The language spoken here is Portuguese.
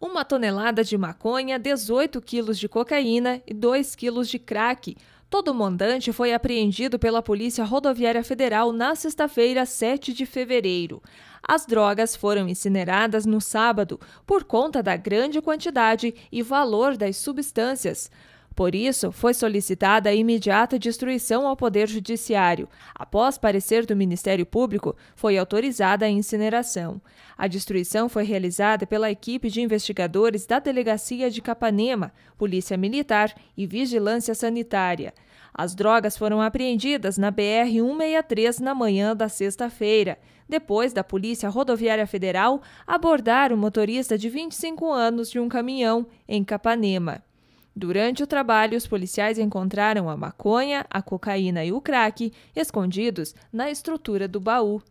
uma tonelada de maconha, 18 quilos de cocaína e 2 quilos de crack. Todo o mandante foi apreendido pela Polícia Rodoviária Federal na sexta-feira, 7 de fevereiro. As drogas foram incineradas no sábado por conta da grande quantidade e valor das substâncias. Por isso, foi solicitada a imediata destruição ao Poder Judiciário. Após parecer do Ministério Público, foi autorizada a incineração. A destruição foi realizada pela equipe de investigadores da Delegacia de Capanema, Polícia Militar e Vigilância Sanitária. As drogas foram apreendidas na BR-163 na manhã da sexta-feira, depois da Polícia Rodoviária Federal abordar o motorista de 25 anos de um caminhão em Capanema. Durante o trabalho, os policiais encontraram a maconha, a cocaína e o crack escondidos na estrutura do baú